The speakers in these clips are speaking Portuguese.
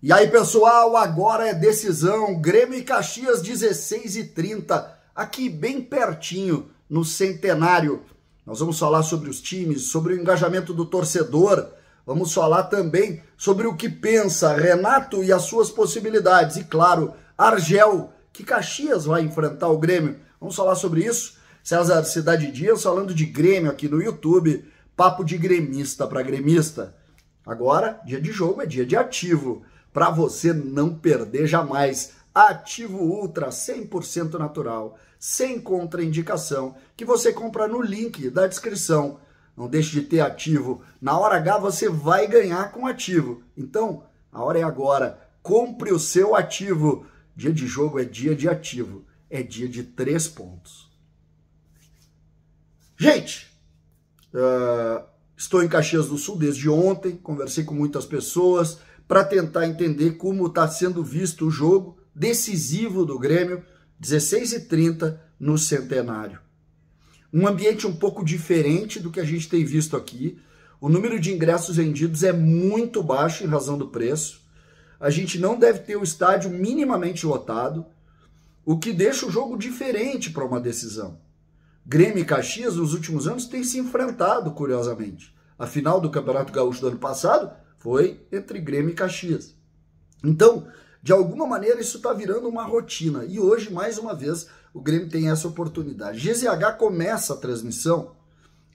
E aí, pessoal, agora é decisão. Grêmio e Caxias, 16 e 30 aqui bem pertinho, no Centenário. Nós vamos falar sobre os times, sobre o engajamento do torcedor. Vamos falar também sobre o que pensa Renato e as suas possibilidades. E, claro, Argel, que Caxias vai enfrentar o Grêmio. Vamos falar sobre isso. César Cidade Dias falando de Grêmio aqui no YouTube. Papo de gremista para gremista. Agora, dia de jogo é dia de ativo para você não perder jamais. Ativo Ultra 100% natural, sem contraindicação, que você compra no link da descrição. Não deixe de ter ativo. Na hora H você vai ganhar com ativo. Então, a hora é agora. Compre o seu ativo. Dia de jogo é dia de ativo. É dia de três pontos. Gente, uh, estou em Caxias do Sul desde ontem. Conversei com muitas pessoas para tentar entender como está sendo visto o jogo decisivo do Grêmio, 16 e 30 no Centenário. Um ambiente um pouco diferente do que a gente tem visto aqui. O número de ingressos vendidos é muito baixo em razão do preço. A gente não deve ter o estádio minimamente lotado, o que deixa o jogo diferente para uma decisão. Grêmio e Caxias nos últimos anos têm se enfrentado, curiosamente. A final do Campeonato Gaúcho do ano passado foi entre Grêmio e Caxias. Então, de alguma maneira, isso está virando uma rotina. E hoje, mais uma vez, o Grêmio tem essa oportunidade. GZH começa a transmissão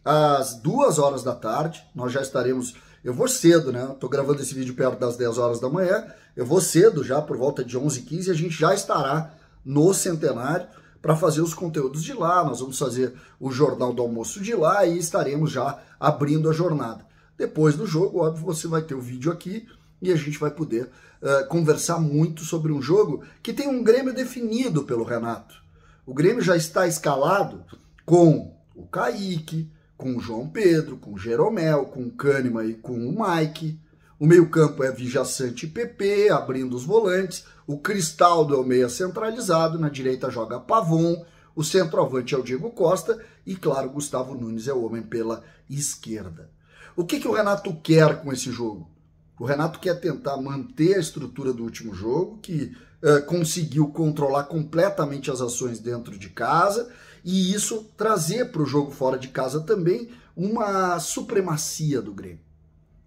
às duas horas da tarde. Nós já estaremos. Eu vou cedo, né? Estou gravando esse vídeo perto das 10 horas da manhã. Eu vou cedo já, por volta de 11h15. A gente já estará no Centenário para fazer os conteúdos de lá. Nós vamos fazer o Jornal do Almoço de lá e estaremos já abrindo a jornada. Depois do jogo, óbvio, você vai ter o vídeo aqui e a gente vai poder uh, conversar muito sobre um jogo que tem um Grêmio definido pelo Renato. O Grêmio já está escalado com o Kaique, com o João Pedro, com o Jeromel, com o Kahneman e com o Mike. O meio-campo é Vijaçante e PP, abrindo os volantes. O Cristaldo é o meia centralizado, na direita joga Pavon. O centroavante é o Diego Costa e, claro, Gustavo Nunes é o homem pela esquerda. O que, que o Renato quer com esse jogo? O Renato quer tentar manter a estrutura do último jogo, que uh, conseguiu controlar completamente as ações dentro de casa, e isso trazer para o jogo fora de casa também uma supremacia do Grêmio.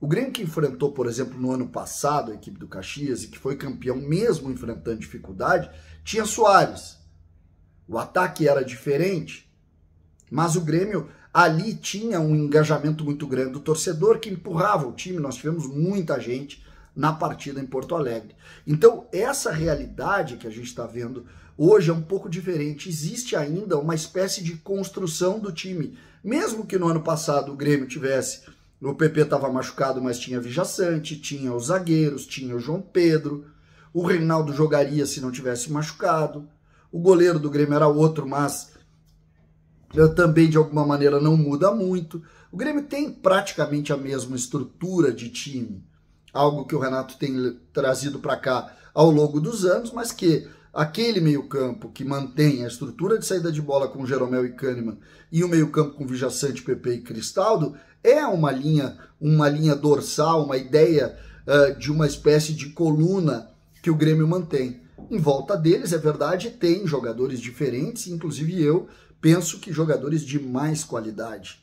O Grêmio que enfrentou, por exemplo, no ano passado a equipe do Caxias e que foi campeão mesmo enfrentando dificuldade, tinha Soares. O ataque era diferente, mas o Grêmio ali tinha um engajamento muito grande do torcedor que empurrava o time. Nós tivemos muita gente na partida em Porto Alegre. Então, essa realidade que a gente está vendo hoje é um pouco diferente. Existe ainda uma espécie de construção do time. Mesmo que no ano passado o Grêmio tivesse, o PP estava machucado, mas tinha Vijaçante, tinha os zagueiros, tinha o João Pedro, o Reinaldo jogaria se não tivesse machucado, o goleiro do Grêmio era outro, mas também de alguma maneira não muda muito. O Grêmio tem praticamente a mesma estrutura de time, algo que o Renato tem trazido para cá ao longo dos anos, mas que aquele meio-campo que mantém a estrutura de saída de bola com Jeromel e Kahneman e o meio-campo com Vijaçante, Pepe e Cristaldo é uma linha, uma linha dorsal, uma ideia uh, de uma espécie de coluna que o Grêmio mantém. Em volta deles, é verdade, tem jogadores diferentes, inclusive eu penso que jogadores de mais qualidade.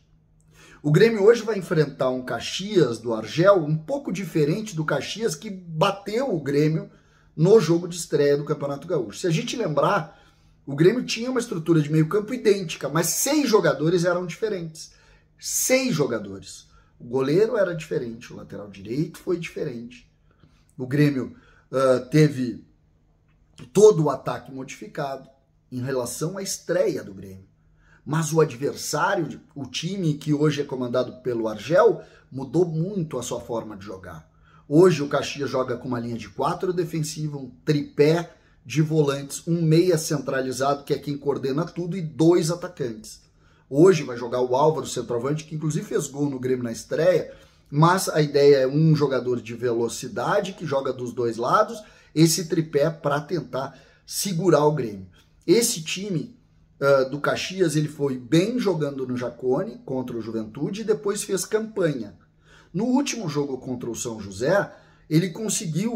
O Grêmio hoje vai enfrentar um Caxias do Argel um pouco diferente do Caxias que bateu o Grêmio no jogo de estreia do Campeonato Gaúcho. Se a gente lembrar, o Grêmio tinha uma estrutura de meio-campo idêntica, mas seis jogadores eram diferentes. Seis jogadores. O goleiro era diferente, o lateral direito foi diferente. O Grêmio uh, teve todo o ataque modificado em relação à estreia do Grêmio. Mas o adversário, o time que hoje é comandado pelo Argel, mudou muito a sua forma de jogar. Hoje o Caxias joga com uma linha de quatro defensiva, um tripé de volantes, um meia centralizado, que é quem coordena tudo, e dois atacantes. Hoje vai jogar o Álvaro, centroavante, que inclusive fez gol no Grêmio na estreia, mas a ideia é um jogador de velocidade que joga dos dois lados, esse tripé para tentar segurar o Grêmio. Esse time ah, do Caxias ele foi bem jogando no Jacone contra o Juventude e depois fez campanha. No último jogo contra o São José, ele conseguiu,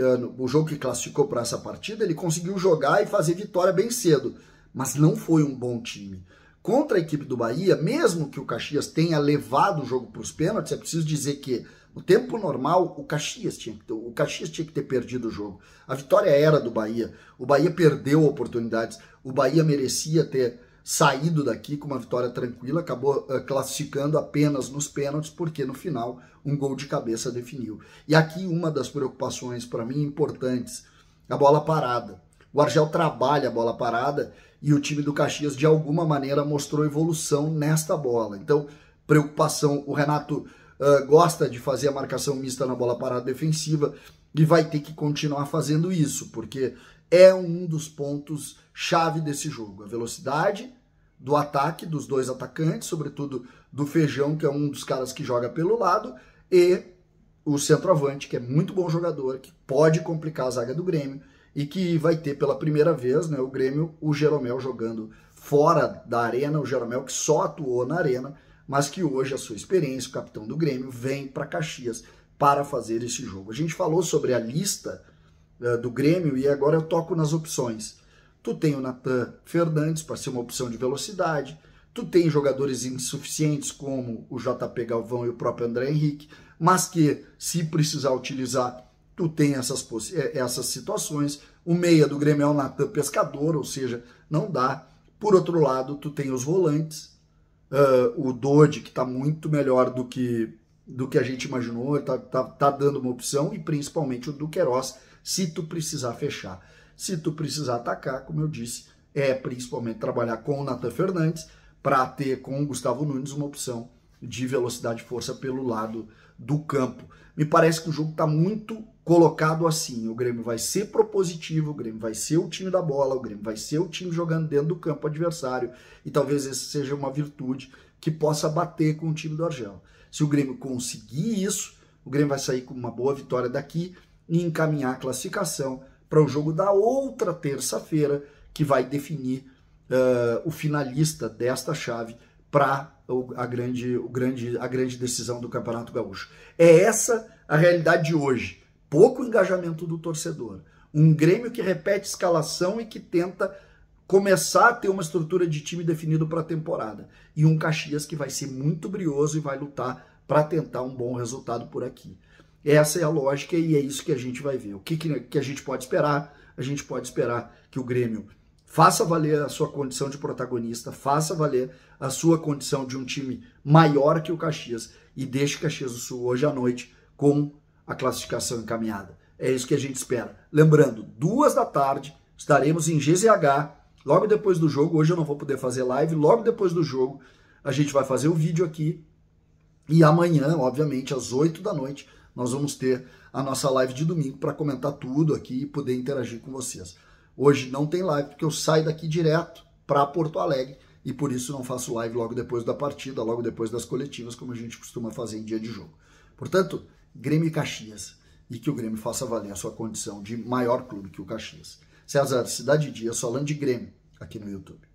uh, o jogo que classificou para essa partida, ele conseguiu jogar e fazer vitória bem cedo, mas não foi um bom time. Contra a equipe do Bahia, mesmo que o Caxias tenha levado o jogo para os pênaltis, é preciso dizer que o tempo normal, o Caxias tinha que ter, o Caxias tinha que ter perdido o jogo. A vitória era do Bahia. O Bahia perdeu oportunidades. O Bahia merecia ter saído daqui com uma vitória tranquila, acabou uh, classificando apenas nos pênaltis, porque no final um gol de cabeça definiu. E aqui uma das preocupações para mim importantes, a bola parada. O Argel trabalha a bola parada e o time do Caxias de alguma maneira mostrou evolução nesta bola. Então, preocupação, o Renato uh, gosta de fazer a marcação mista na bola parada defensiva e vai ter que continuar fazendo isso, porque é um dos pontos chave desse jogo. A velocidade do ataque dos dois atacantes, sobretudo do Feijão, que é um dos caras que joga pelo lado, e o centroavante, que é muito bom jogador, que pode complicar a zaga do Grêmio e que vai ter pela primeira vez, né, o Grêmio, o Jeromel jogando fora da arena, o Jeromel que só atuou na arena mas que hoje a sua experiência, o capitão do Grêmio, vem para Caxias para fazer esse jogo. A gente falou sobre a lista uh, do Grêmio e agora eu toco nas opções. Tu tem o Natan Fernandes para ser uma opção de velocidade, tu tem jogadores insuficientes como o JP Galvão e o próprio André Henrique, mas que se precisar utilizar tu tem essas, eh, essas situações. O meia do Grêmio é o Natan Pescador, ou seja, não dá. Por outro lado, tu tem os volantes, uh, o Dodge, que está muito melhor do que, do que a gente imaginou, está tá, tá dando uma opção, e principalmente o do Queiroz, se tu precisar fechar. Se tu precisar atacar, como eu disse, é principalmente trabalhar com o Nathan Fernandes para ter com o Gustavo Nunes uma opção de velocidade e força pelo lado do campo. Me parece que o jogo está muito colocado assim: o Grêmio vai ser propositivo, o Grêmio vai ser o time da bola, o Grêmio vai ser o time jogando dentro do campo adversário, e talvez essa seja uma virtude que possa bater com o time do Argel. Se o Grêmio conseguir isso, o Grêmio vai sair com uma boa vitória daqui e encaminhar a classificação para o jogo da outra terça-feira, que vai definir uh, o finalista desta chave para a grande, o grande, a grande decisão do Campeonato Gaúcho. É essa a realidade de hoje pouco engajamento do torcedor. Um Grêmio que repete escalação e que tenta começar a ter uma estrutura de time definido para a temporada. E um Caxias que vai ser muito brioso e vai lutar para tentar um bom resultado por aqui. Essa é a lógica e é isso que a gente vai ver. O que, que, a gente pode esperar? A gente pode esperar que o Grêmio faça valer a sua condição de protagonista, faça valer a sua condição de um time maior que o Caxias e deixe o Caxias do Sul hoje à noite com a classificação encaminhada. É isso que a gente espera. Lembrando, duas da tarde estaremos em GZH, logo depois do jogo. Hoje eu não vou poder fazer live, logo depois do jogo a gente vai fazer o vídeo aqui. E amanhã, obviamente, às 8 da noite, nós vamos ter a nossa live de domingo para comentar tudo aqui e poder interagir com vocês. Hoje não tem live porque eu saio daqui direto para Porto Alegre e por isso não faço live logo depois da partida, logo depois das coletivas, como a gente costuma fazer em dia de jogo. Portanto, Grêmio e Caxias e que o Grêmio faça valer a sua condição de maior clube que o Caxias. César Cidade Dias falando de Grêmio aqui no YouTube.